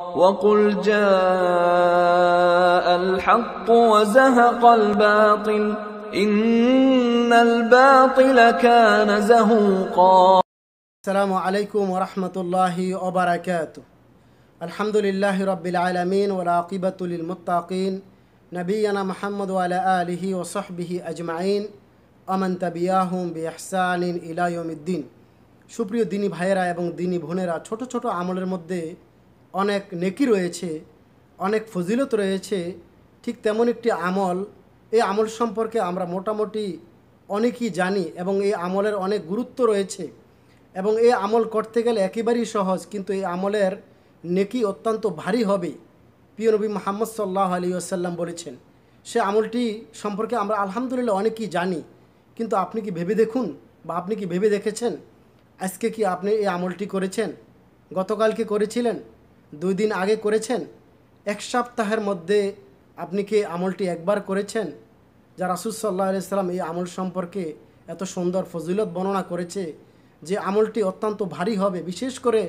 وقل جاء الحق وزهق الباطل إن الباطل كان زهوقا السلام عليكم ورحمة الله وبركاته الحمد لله رب العالمين والعاقبة للمتقين نبينا محمد وعلى آله وصحبه أجمعين ومن تبعهم بإحسان إلى يوم الدين সুপ্রিয় দিনী ভাইয়েরা এবং দিনী বোনেরা ছোট ছোট আমলের মধ্যে অনেক নেকি রয়েছে অনেক ফজিলত রয়েছে ঠিক তেমন একটি আমল এই আমল সম্পর্কে আমরা মোটামুটি অনেকই জানি এবং এই আমলের অনেক গুরুত্ব রয়েছে এবং এই আমল করতে গেলে একেবারেই সহজ কিন্তু এই আমলের নেকি অত্যন্ত ভারী হবে প্রিয় নবী মোহাম্মদ সাল্লাহ আলী আসাল্লাম বলেছেন সে আমলটি সম্পর্কে আমরা আলহামদুলিল্লাহ অনেকেই জানি কিন্তু আপনি কি ভেবে দেখুন বা আপনি কি ভেবে দেখেছেন আজকে কি আপনি এই আমলটি করেছেন গতকালকে করেছিলেন দুই দিন আগে করেছেন এক সপ্তাহের মধ্যে আপনি কি আমলটি একবার করেছেন যা রাসুল সাল্লাহ সাল্লাম এই আমল সম্পর্কে এত সুন্দর ফজিলত বর্ণনা করেছে যে আমলটি অত্যন্ত ভারী হবে বিশেষ করে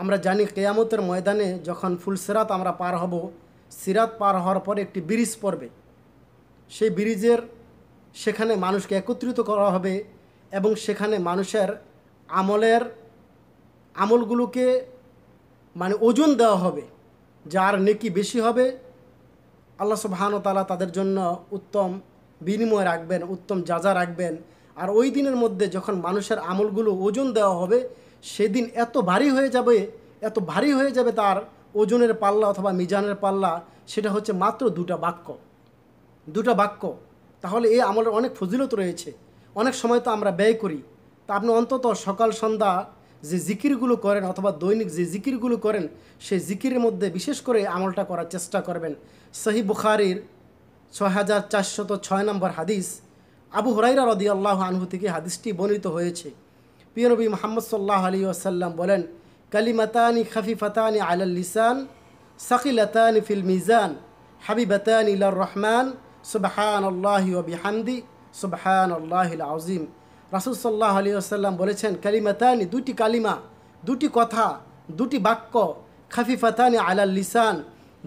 আমরা জানি কেয়ামতের ময়দানে যখন ফুলসিরাত আমরা পার হব সিরাত পার হওয়ার পরে একটি ব্রিজ পড়বে সেই ব্রিজের সেখানে মানুষকে একত্রিত করা হবে এবং সেখানে মানুষের আমলের আমলগুলোকে মানে ওজন দেওয়া হবে যার নেকি বেশি হবে আল্লাহ সুবাহানো তালা তাদের জন্য উত্তম বিনিময় রাখবেন উত্তম যাজা রাখবেন আর ওই দিনের মধ্যে যখন মানুষের আমলগুলো ওজন দেওয়া হবে সেদিন এত ভারী হয়ে যাবে এত ভারী হয়ে যাবে তার ওজনের পাল্লা অথবা মিজানের পাল্লা সেটা হচ্ছে মাত্র দুটা বাক্য দুটা বাক্য তাহলে এই আমলের অনেক ফজিলত রয়েছে অনেক সময় তো আমরা ব্যয় করি তা আপনি অন্তত সকাল সন্ধ্যা যে জিকিরগুলো করেন অথবা দৈনিক যে জিকিরগুলো করেন সেই জিকিরের মধ্যে বিশেষ করে আমলটা করার চেষ্টা করবেন সহি বুখারির ছয় ছয় নম্বর হাদিস আবু হরাইরা রদি আল্লাহ আনহু থেকে হাদিসটি বর্ণিত হয়েছে পিয়নবী মোহাম্মদ সাল্লাহ আলী আসাল্লাম বলেন কালিমাতানি খাফিফাতানি আলাল লিসান সাকিলাতানি ফিল মিজান হাবিবাতানি ইলার রহমান আল্লাহ আল্লাহি ওবিহামদি সুবাহান আল্লাহিল আজিম রাসুলসাল্লাহ আলী আসাল্লাম বলেছেন কালিমাতানি দুটি কালিমা দুটি কথা দুটি বাক্য খাফিফাতানি আলাল লিসান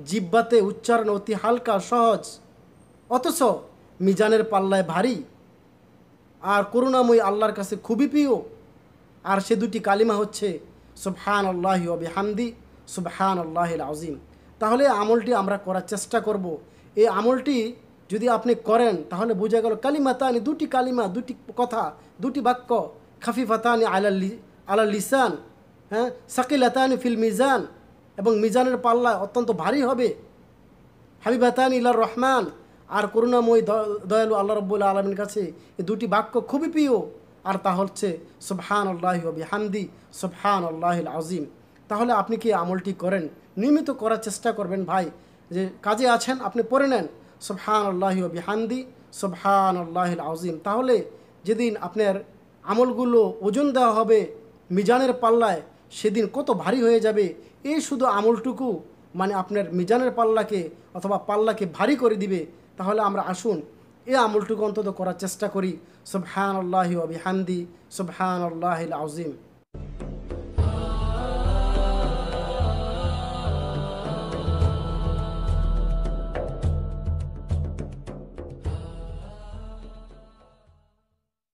জিব্বাতে উচ্চারণ অতি হালকা সহজ অথচ মিজানের পাল্লায় ভারী আর করুণাময়ী আল্লাহর কাছে খুবই প্রিয় আর সে দুটি কালিমা হচ্ছে সুবহান আল্লাহি হামদি সুবহান আল্লাহ আজিম তাহলে আমলটি আমরা করার চেষ্টা করব এই আমলটি যদি আপনি করেন তাহলে বোঝা গেল কালিমাতানি দুটি কালিমা দুটি কথা দুটি বাক্য খাফিফাতানি আলা আলা লিসান হ্যাঁ আতানি ফিল মিজান এবং মিজানের পাল্লা অত্যন্ত ভারী হবে হাবিবাতানি ইলার রহমান আর করুণাময়ী দয়ালু আল্লাহ রব্বুল আলমীর কাছে এই দুটি বাক্য খুবই প্রিয় আর তা হচ্ছে সুবহান আল্লাহ হামদি সুবহান আল্লাহ আজিম তাহলে আপনি কি আমলটি করেন নিয়মিত করার চেষ্টা করবেন ভাই যে কাজে আছেন আপনি পড়ে নেন সুবহান আল্লাহ বিহান্দি সুবহান আল্লাহ আজিম তাহলে যেদিন আপনার আমলগুলো ওজন দেওয়া হবে মিজানের পাল্লায় সেদিন কত ভারী হয়ে যাবে এই শুধু আমলটুকু মানে আপনার মিজানের পাল্লাকে অথবা পাল্লাকে ভারী করে দিবে তাহলে আমরা আসুন এই আমলটুকু অন্তত করার চেষ্টা করি সুবহান আল্লাহ বিহান্দি সুবহান আল্লাহ আজিম